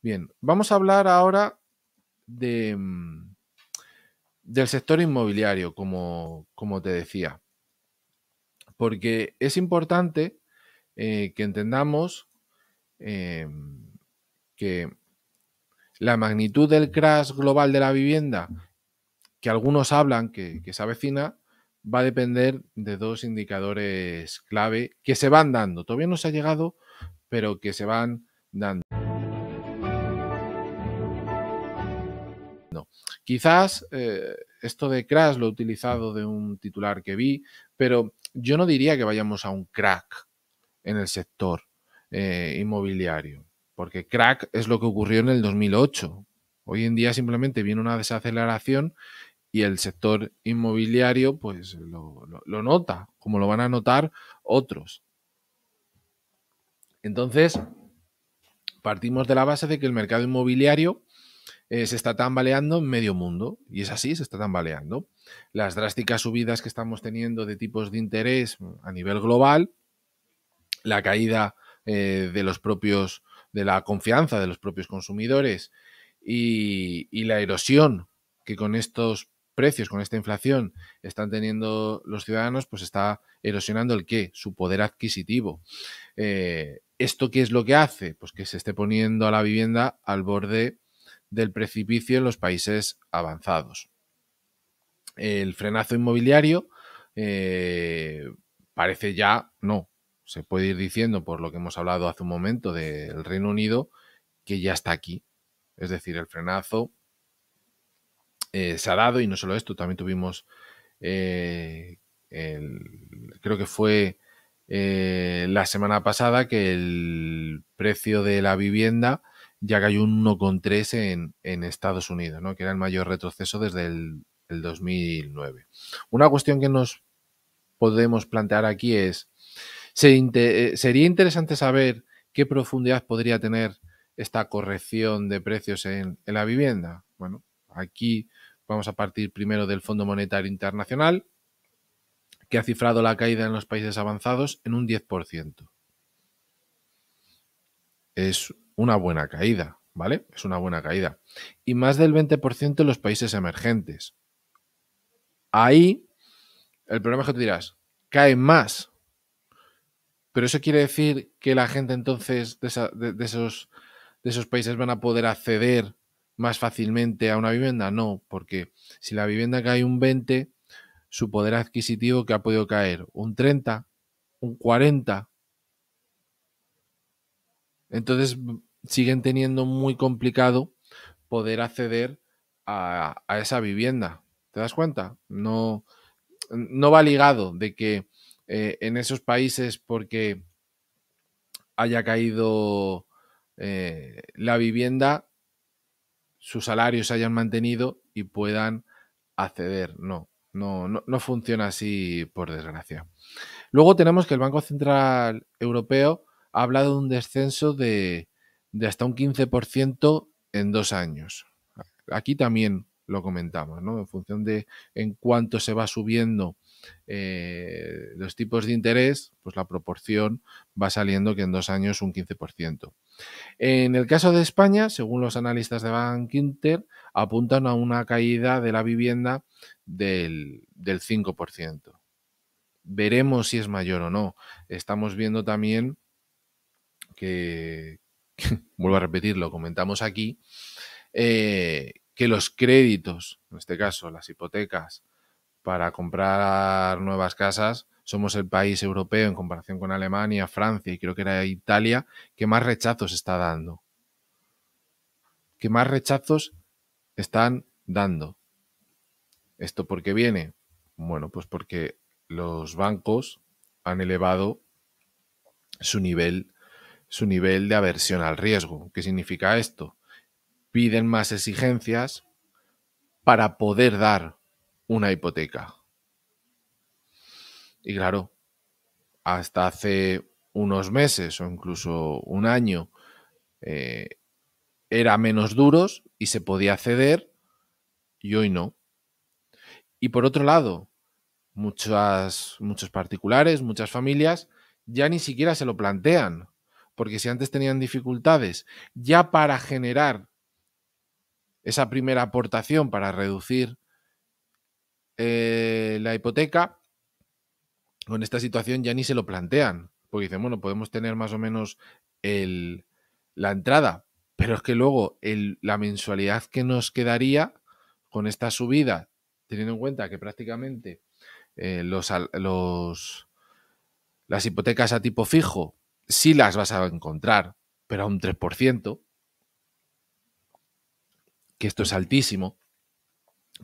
Bien, vamos a hablar ahora de, mm, del sector inmobiliario, como, te decía, porque es importante eh, que entendamos eh, que la magnitud del crash global de la vivienda, que algunos hablan que, que se avecina, va a depender de dos indicadores clave que se van dando. Todavía no se ha llegado, pero que se van dando. Quizás eh, esto de crash lo he utilizado de un titular que vi, pero yo no diría que vayamos a un crack en el sector eh, inmobiliario, porque crack es lo que ocurrió en el 2008. Hoy en día simplemente viene una desaceleración y el sector inmobiliario pues lo nota, como lo van a notar otros. Entonces, partimos de la base de que el mercado inmobiliario eh, se está tambaleando en medio mundo, y es así, se está tambaleando. Las drásticas subidas que estamos teniendo de tipos de interés a nivel global, la caída eh, de los propios, de la confianza de los propios consumidores y, la erosión que con estos precios, con esta inflación, están teniendo los ciudadanos, pues está erosionando el qué, su poder adquisitivo. Eh, ¿Esto qué es lo que hace? Pues que se esté poniendo a la vivienda al borde del precipicio en los países avanzados. El frenazo inmobiliario eh, parece ya, no, se puede ir diciendo por lo que hemos hablado hace un momento del Reino Unido, que ya está aquí. Es decir, el frenazo eh, se ha dado y no solo esto, también tuvimos, eh, creo que fue la semana pasada que el precio de la vivienda ya que hay un 1,3 en, en Estados Unidos, ¿no? que era el mayor retroceso desde el, 2009. Una cuestión que nos podemos plantear aquí es, eh, sería interesante saber qué profundidad podría tener esta corrección de precios en, en, la vivienda. Bueno, aquí vamos a partir primero del Fondo Monetario Internacional, que ha cifrado la caída en los países avanzados en un 10% es una buena caída, ¿vale? Es una buena caída. Y más del 20% en los países emergentes. Ahí, el problema es que tú dirás, cae más. Pero eso quiere decir que la gente entonces de, esos, de esos países van a poder acceder más fácilmente a una vivienda? No, porque si la vivienda cae un 20, su poder adquisitivo que ha podido caer un 30, un 40, entonces siguen teniendo muy complicado poder acceder a, esa vivienda. ¿Te das cuenta? No, no va ligado de que eh, en esos países porque haya caído eh, la vivienda, sus salarios se hayan mantenido y puedan acceder. No, no, no, no funciona así por desgracia. Luego tenemos que el Banco Central Europeo ha hablado de un descenso de, hasta un 15% en dos años. Aquí también lo comentamos, ¿no? En función de en cuánto se va subiendo eh, los tipos de interés, pues la proporción va saliendo que en dos años un 15%. En el caso de España, según los analistas de Bank Inter, apuntan a una caída de la vivienda del, del 5%. Veremos si es mayor o no. Estamos viendo también que, vuelvo a repetir, lo comentamos aquí, eh, que los créditos, en este caso las hipotecas, para comprar nuevas casas, somos el país europeo en comparación con Alemania, Francia y creo que era Italia, que más rechazos está dando. Que más rechazos están dando. ¿Esto por qué viene? Bueno, pues porque los bancos han elevado su nivel su nivel de aversión al riesgo. ¿Qué significa esto? Piden más exigencias para poder dar una hipoteca. Y claro, hasta hace unos meses o incluso un año eran eh, era menos duros y se podía ceder y hoy no. Y por otro lado, muchas, muchos particulares, muchas familias ya ni siquiera se lo plantean porque si antes tenían dificultades ya para generar esa primera aportación para reducir eh, la hipoteca, con esta situación ya ni se lo plantean, porque dicen, bueno, podemos tener más o menos la entrada, pero es que luego la mensualidad que nos quedaría con esta subida, teniendo en cuenta que prácticamente eh, los, los, las hipotecas a tipo fijo sí las vas a encontrar, pero a un 3%, que esto es altísimo,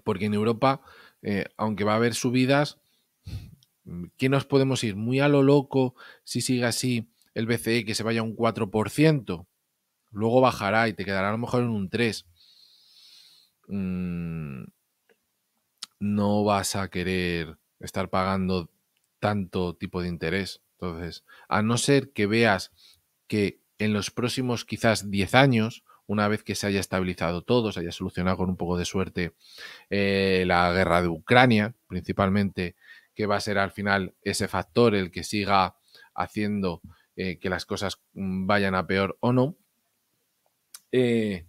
porque en Europa, eh, aunque va a haber subidas, ¿qué nos podemos ir? Muy a lo loco, si sigue así el BCE, que se vaya a un 4%, luego bajará y te quedará a lo mejor en un 3%. Mm, no vas a querer estar pagando tanto tipo de interés. Entonces, a no ser que veas que en los próximos quizás 10 años, una vez que se haya estabilizado todo, se haya solucionado con un poco de suerte eh, la guerra de Ucrania, principalmente, que va a ser al final ese factor el que siga haciendo eh, que las cosas mm, vayan a peor o no, eh,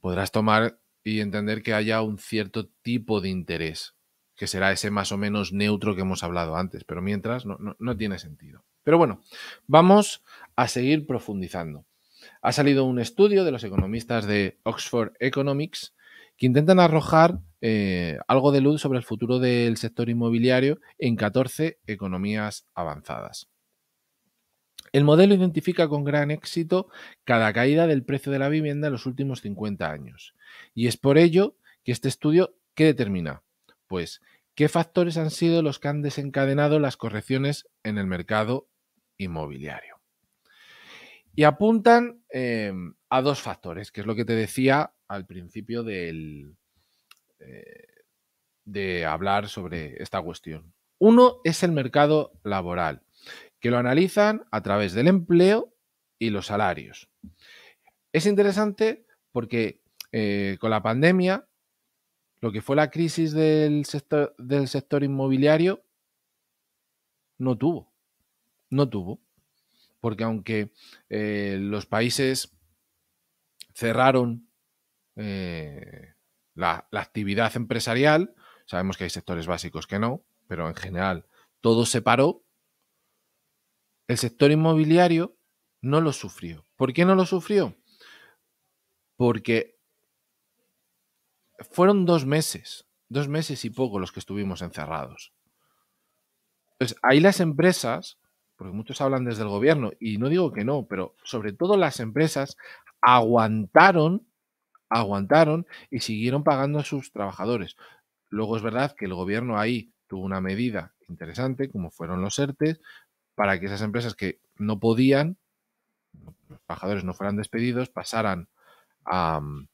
podrás tomar y entender que haya un cierto tipo de interés que será ese más o menos neutro que hemos hablado antes, pero mientras no, tiene sentido. Pero bueno, vamos a seguir profundizando. Ha salido un estudio de los economistas de Oxford Economics que intentan arrojar eh, algo de luz sobre el futuro del sector inmobiliario en 14 economías avanzadas. El modelo identifica con gran éxito cada caída del precio de la vivienda en los últimos 50 años y es por ello que este estudio, ¿qué determina? pues, ¿qué factores han sido los que han desencadenado las correcciones en el mercado inmobiliario? Y apuntan eh, a dos factores, que es lo que te decía al principio eh, de hablar sobre esta cuestión. Uno es el mercado laboral, que lo analizan a través del empleo y los salarios. Es interesante porque eh, con la pandemia lo que fue la crisis del sector, del sector inmobiliario no tuvo. No tuvo. Porque aunque eh, los países cerraron eh, la, actividad empresarial, sabemos que hay sectores básicos que no, pero en general todo se paró, el sector inmobiliario no lo sufrió. ¿Por qué no lo sufrió? Porque fueron dos meses, dos meses y poco los que estuvimos encerrados. Entonces, ahí las empresas, porque muchos hablan desde el gobierno, y no digo que no, pero sobre todo las empresas aguantaron, aguantaron y siguieron pagando a sus trabajadores. Luego es verdad que el gobierno ahí tuvo una medida interesante, como fueron los ERTES, para que esas empresas que no podían, los trabajadores no fueran despedidos, pasaran a, mm,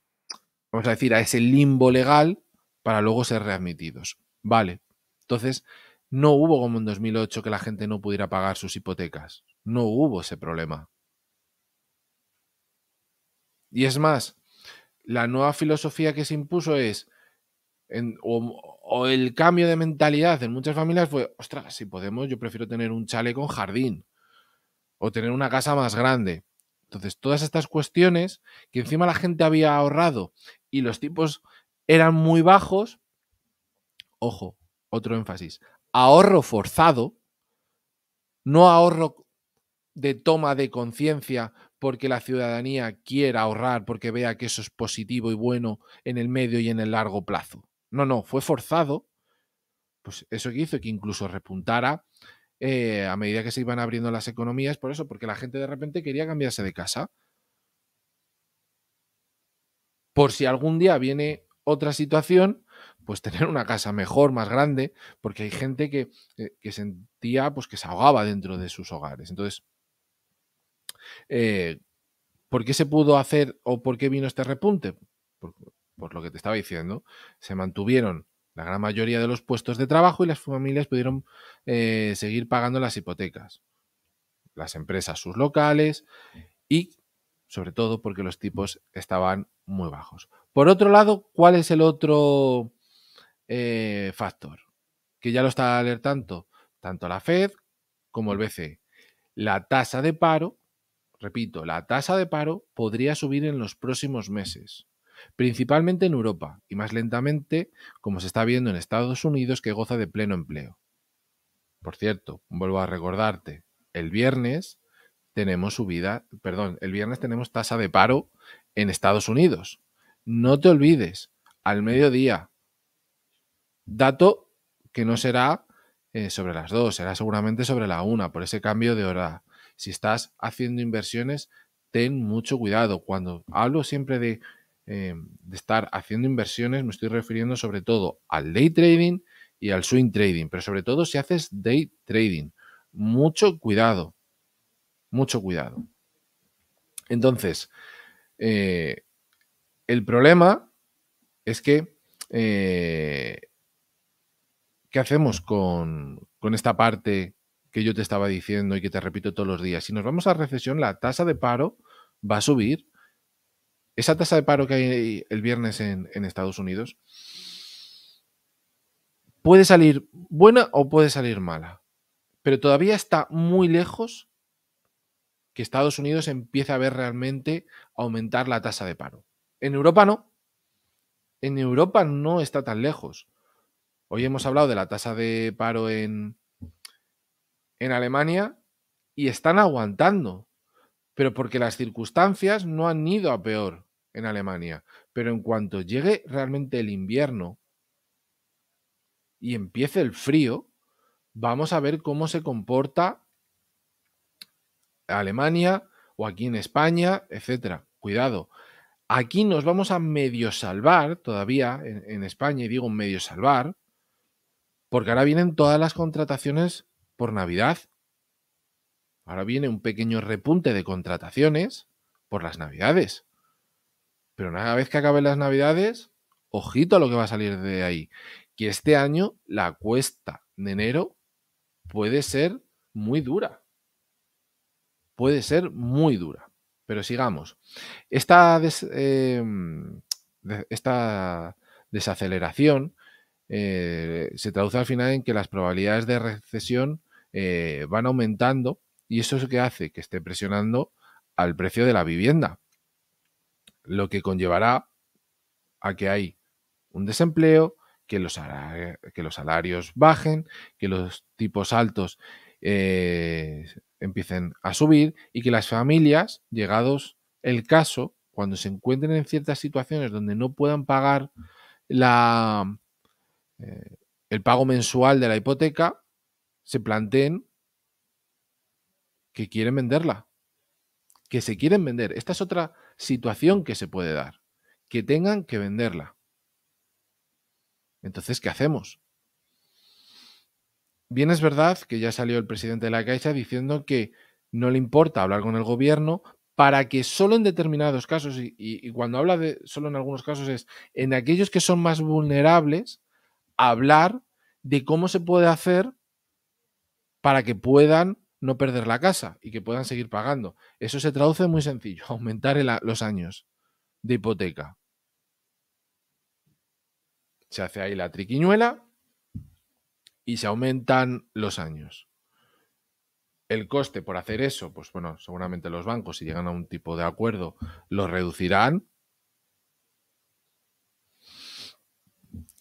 vamos a decir, a ese limbo legal para luego ser readmitidos. Vale. Entonces, no hubo como en 2008 que la gente no pudiera pagar sus hipotecas. No hubo ese problema. Y es más, la nueva filosofía que se impuso es, o, el cambio de mentalidad en muchas familias fue, ostras, si podemos, yo prefiero tener un chale con jardín o tener una casa más grande. Entonces, todas estas cuestiones que encima la gente había ahorrado y los tipos eran muy bajos, ojo, otro énfasis, ahorro forzado, no ahorro de toma de conciencia porque la ciudadanía quiera ahorrar, porque vea que eso es positivo y bueno en el medio y en el largo plazo. No, no, fue forzado. Pues eso que hizo que incluso repuntara eh, a medida que se iban abriendo las economías, por eso, porque la gente de repente quería cambiarse de casa. Por si algún día viene otra situación, pues tener una casa mejor, más grande, porque hay gente que, eh, sentía pues, que se ahogaba dentro de sus hogares. Entonces, eh, ¿por qué se pudo hacer o por qué vino este repunte? por lo que te estaba diciendo, se mantuvieron la gran mayoría de los puestos de trabajo y las familias pudieron eh, seguir pagando las hipotecas, las empresas sus locales y sobre todo porque los tipos estaban muy bajos. Por otro lado, ¿cuál es el otro eh, factor? Que ya lo está alertando tanto la Fed como el BCE. La tasa de paro, repito, la tasa de paro podría subir en los próximos meses principalmente en Europa y más lentamente, como se está viendo en Estados Unidos, que goza de pleno empleo. Por cierto, vuelvo a recordarte, el viernes tenemos subida, perdón, el viernes tenemos tasa de paro en Estados Unidos. No te olvides, al mediodía, dato que no será eh, sobre las dos será seguramente sobre la una por ese cambio de hora. Si estás haciendo inversiones, ten mucho cuidado. Cuando hablo siempre de eh, de estar haciendo inversiones, me estoy refiriendo sobre todo al day trading y al swing trading, pero sobre todo si haces day trading. Mucho cuidado, mucho cuidado. Entonces, eh, el problema es que, eh, ¿qué hacemos con, con esta parte que yo te estaba diciendo y que te repito todos los días? Si nos vamos a recesión, la tasa de paro va a subir esa tasa de paro que hay el viernes en, Estados Unidos puede salir buena o puede salir mala, pero todavía está muy lejos que Estados Unidos empiece a ver realmente aumentar la tasa de paro. En Europa no. En Europa no está tan lejos. Hoy hemos hablado de la tasa de paro en, en Alemania y están aguantando, pero porque las circunstancias no han ido a peor en Alemania. Pero en cuanto llegue realmente el invierno y empiece el frío, vamos a ver cómo se comporta Alemania o aquí en España, etcétera. Cuidado. Aquí nos vamos a medio salvar todavía en, en España, y digo medio salvar, porque ahora vienen todas las contrataciones por Navidad. Ahora viene un pequeño repunte de contrataciones por las Navidades. Pero una vez que acaben las navidades, ojito a lo que va a salir de ahí. Que este año la cuesta de enero puede ser muy dura. Puede ser muy dura. Pero sigamos. Esta, em, desaceleración eh, se traduce al final en que las probabilidades de recesión eh, van aumentando y eso es lo que hace que esté presionando al precio de la vivienda lo que conllevará a que hay un desempleo, que los, que los salarios bajen, que los tipos altos eh, empiecen a subir y que las familias, llegados el caso, cuando se encuentren en ciertas situaciones donde no puedan pagar la, eh, el pago mensual de la hipoteca, se planteen que quieren venderla, que se quieren vender. Esta es otra situación que se puede dar, que tengan que venderla. Entonces, ¿qué hacemos? Bien es verdad que ya salió el presidente de la Caixa diciendo que no le importa hablar con el gobierno para que solo en determinados casos, y, cuando habla de solo en algunos casos es en aquellos que son más vulnerables, hablar de cómo se puede hacer para que puedan no perder la casa y que puedan seguir pagando. Eso se traduce muy sencillo, aumentar los años de hipoteca. Se hace ahí la triquiñuela y se aumentan los años. El coste por hacer eso, pues bueno, seguramente los bancos, si llegan a un tipo de acuerdo, lo reducirán.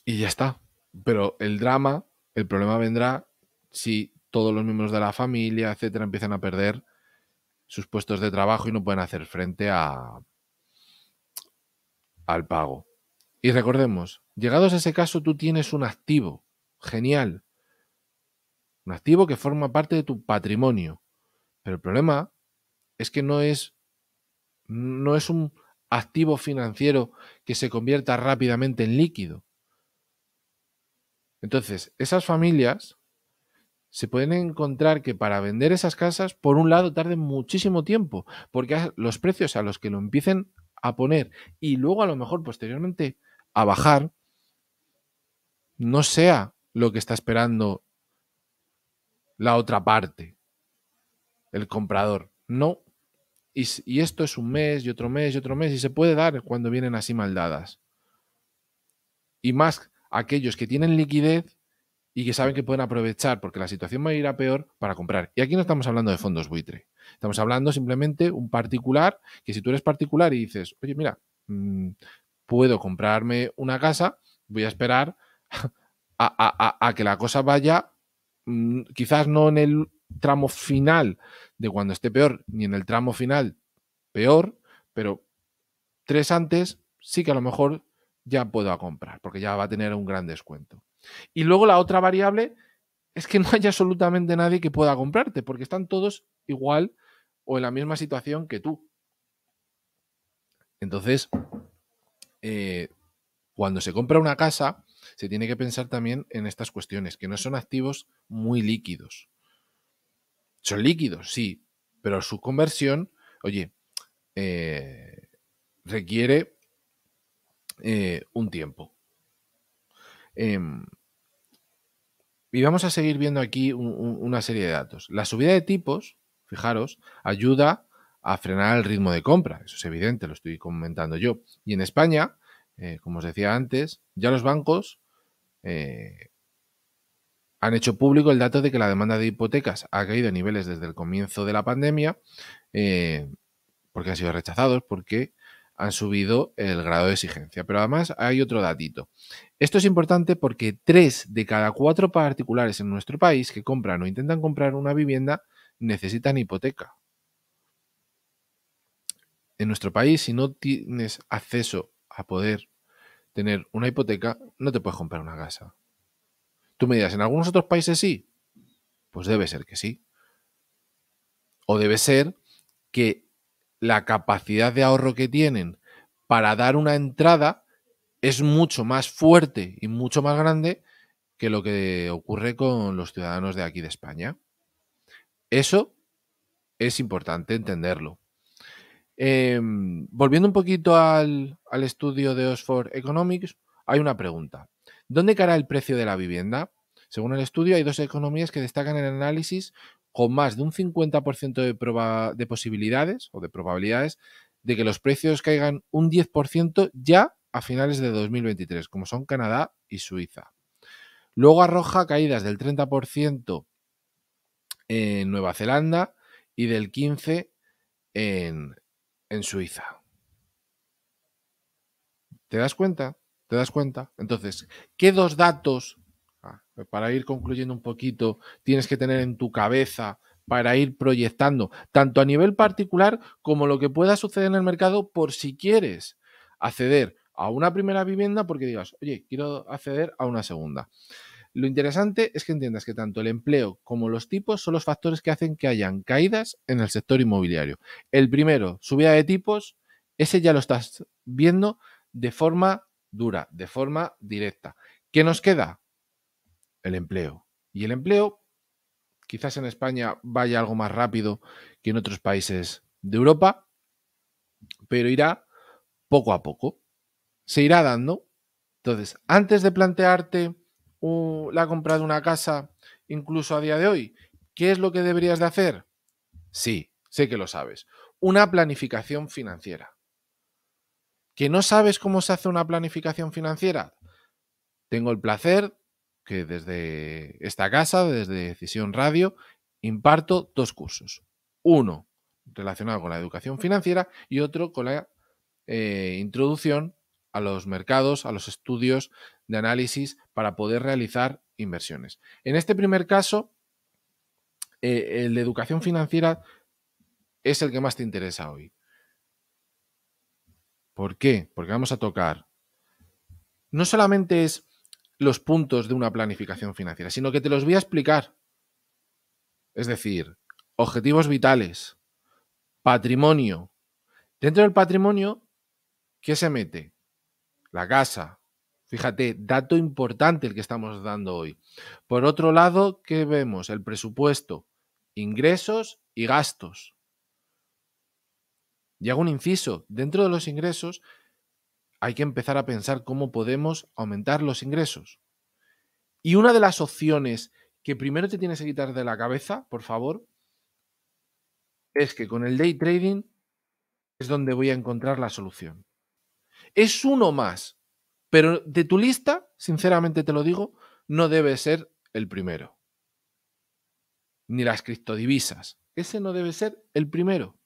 Y ya está. Pero el drama, el problema vendrá si todos los miembros de la familia, etcétera, empiezan a perder sus puestos de trabajo y no pueden hacer frente a, al pago. Y recordemos, llegados a ese caso, tú tienes un activo, genial, un activo que forma parte de tu patrimonio. Pero el problema es que no es, no es un activo financiero que se convierta rápidamente en líquido. Entonces, esas familias se pueden encontrar que para vender esas casas, por un lado, tarden muchísimo tiempo, porque los precios a los que lo empiecen a poner y luego a lo mejor posteriormente a bajar, no sea lo que está esperando la otra parte, el comprador. No. Y, y esto es un mes y otro mes y otro mes y se puede dar cuando vienen así maldadas. Y más aquellos que tienen liquidez y que saben que pueden aprovechar porque la situación va a ir a peor para comprar. Y aquí no estamos hablando de fondos buitre. Estamos hablando simplemente un particular que si tú eres particular y dices, oye, mira, mm, puedo comprarme una casa, voy a esperar a, que la cosa vaya, mm, quizás no en el tramo final de cuando esté peor, ni en el tramo final peor, pero tres antes sí que a lo mejor ya puedo comprar, porque ya va a tener un gran descuento. Y luego la otra variable es que no haya absolutamente nadie que pueda comprarte, porque están todos igual o en la misma situación que tú. Entonces, eh, cuando se compra una casa, se tiene que pensar también en estas cuestiones, que no son activos muy líquidos. Son líquidos, sí, pero su conversión, oye, eh, requiere eh, un tiempo. Em, y vamos a seguir viendo aquí una serie de datos. La subida de tipos, fijaros, ayuda a frenar el ritmo de compra. Eso es evidente, lo estoy comentando yo. Y en España, eh, como os decía antes, ya los bancos eh, han hecho público el dato de que la demanda de hipotecas ha caído a niveles desde el comienzo de la pandemia, eh, porque han sido rechazados, porque han subido el grado de exigencia. Pero además hay otro datito. Esto es importante porque tres de cada cuatro particulares en nuestro país que compran o intentan comprar una vivienda necesitan hipoteca. En nuestro país, si no tienes acceso a poder tener una hipoteca, no te puedes comprar una casa. Tú me dirás, ¿en algunos otros países sí? Pues debe ser que sí. O debe ser que la capacidad de ahorro que tienen para dar una entrada es mucho más fuerte y mucho más grande que lo que ocurre con los ciudadanos de aquí de España. Eso es importante entenderlo. Em, volviendo un poquito al, al estudio de Oxford Economics, hay una pregunta. ¿Dónde caerá el precio de la vivienda? Según el estudio, hay dos economías que destacan en el análisis con más de un 50% de, posibilidades o de probabilidades de que los precios caigan un 10% ya a finales de 2023, como son Canadá y Suiza. Luego arroja caídas del 30% en Nueva Zelanda y del 15% en Suiza. ¿Te das cuenta? ¿Te das cuenta? Entonces, ¿qué dos datos pues para ir concluyendo un poquito, tienes que tener en tu cabeza para ir proyectando, tanto a nivel particular como lo que pueda suceder en el mercado por si quieres acceder a una primera vivienda porque digas, oye, quiero acceder a una segunda. Lo interesante es que entiendas que tanto el empleo como los tipos son los factores que hacen que hayan caídas en el sector inmobiliario. El primero, subida de tipos, ese ya lo estás viendo de forma dura, de forma directa. ¿Qué nos queda? el empleo. Y el empleo quizás en España vaya algo más rápido que en otros países de Europa, pero irá poco a poco. Se irá dando. Entonces, antes de plantearte la compra de una casa, incluso a día de hoy, ¿qué es lo que deberías de hacer? Sí, sé que lo sabes. Una planificación financiera. ¿Que no sabes cómo se hace una planificación financiera? Tengo el placer que desde esta casa, desde Decisión Radio, imparto dos cursos. Uno relacionado con la educación financiera y otro con la eh, introducción a los mercados, a los estudios de análisis para poder realizar inversiones. En este primer caso, eh, el de educación financiera es el que más te interesa hoy. ¿Por qué? Porque vamos a tocar. No solamente es los puntos de una planificación financiera, sino que te los voy a explicar. Es decir, objetivos vitales, patrimonio. Dentro del patrimonio, ¿qué se mete? La casa. Fíjate, dato importante el que estamos dando hoy. Por otro lado, ¿qué vemos? El presupuesto, ingresos y gastos. Y hago un inciso, dentro de los ingresos hay que empezar a pensar cómo podemos aumentar los ingresos. Y una de las opciones que primero te tienes que quitar de la cabeza, por favor, es que con el day trading es donde voy a encontrar la solución. Es uno más, pero de tu lista, sinceramente te lo digo, no debe ser el primero. Ni las criptodivisas. Ese no debe ser el primero.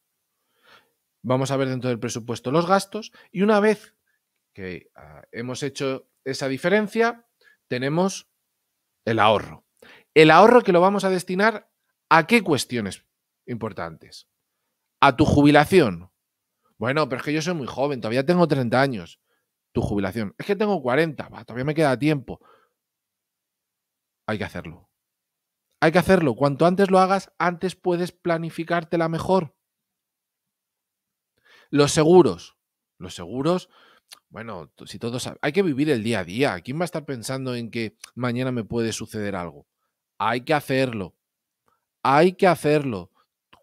Vamos a ver dentro del presupuesto los gastos y una vez que ah, hemos hecho esa diferencia, tenemos el ahorro. El ahorro que lo vamos a destinar a qué cuestiones importantes. A tu jubilación. Bueno, pero es que yo soy muy joven, todavía tengo 30 años. Tu jubilación. Es que tengo 40, todavía me queda tiempo. Hay que hacerlo. Hay que hacerlo. Cuanto antes lo hagas, antes puedes planificártela mejor. Los seguros. Los seguros bueno, si todos hay que vivir el día a día. ¿Quién va a estar pensando en que mañana me puede suceder algo? Hay que hacerlo. Hay que hacerlo.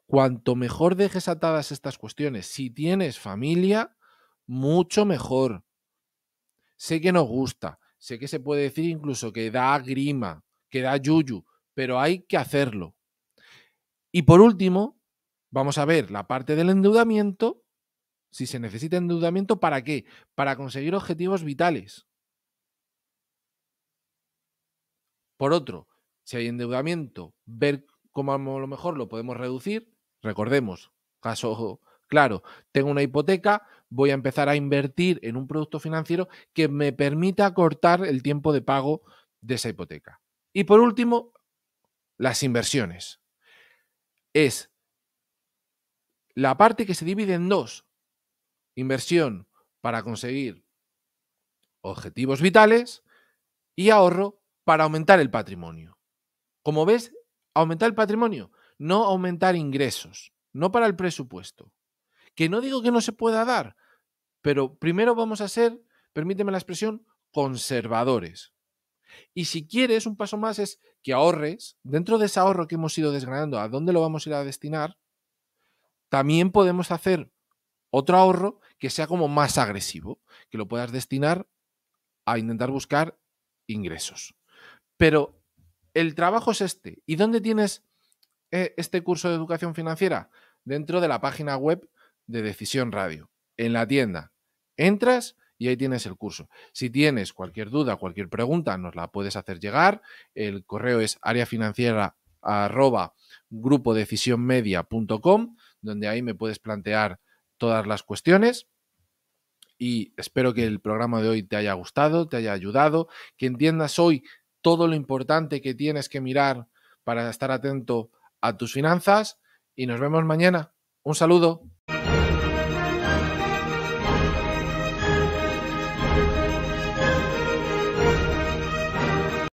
Cuanto mejor dejes atadas estas cuestiones, si tienes familia, mucho mejor. Sé que nos gusta, sé que se puede decir incluso que da grima, que da yuyu, pero hay que hacerlo. Y por último, vamos a ver la parte del endeudamiento si se necesita endeudamiento, ¿para qué? Para conseguir objetivos vitales. Por otro, si hay endeudamiento, ver cómo a lo mejor lo podemos reducir. Recordemos, caso claro, tengo una hipoteca, voy a empezar a invertir en un producto financiero que me permita cortar el tiempo de pago de esa hipoteca. Y por último, las inversiones. Es la parte que se divide en dos inversión para conseguir objetivos vitales y ahorro para aumentar el patrimonio. Como ves, aumentar el patrimonio, no aumentar ingresos, no para el presupuesto. Que no digo que no se pueda dar, pero primero vamos a ser, permíteme la expresión, conservadores. Y si quieres, un paso más es que ahorres, dentro de ese ahorro que hemos ido desgranando, a dónde lo vamos a ir a destinar, también podemos hacer otro ahorro que sea como más agresivo, que lo puedas destinar a intentar buscar ingresos. Pero el trabajo es este. ¿Y dónde tienes eh, este curso de educación financiera? Dentro de la página web de Decisión Radio, en la tienda. Entras y ahí tienes el curso. Si tienes cualquier duda, cualquier pregunta, nos la puedes hacer llegar. El correo es áreafinancieragrupodecisionmedia.com, donde ahí me puedes plantear todas las cuestiones. Y espero que el programa de hoy te haya gustado, te haya ayudado, que entiendas hoy todo lo importante que tienes que mirar para estar atento a tus finanzas. Y nos vemos mañana. Un saludo.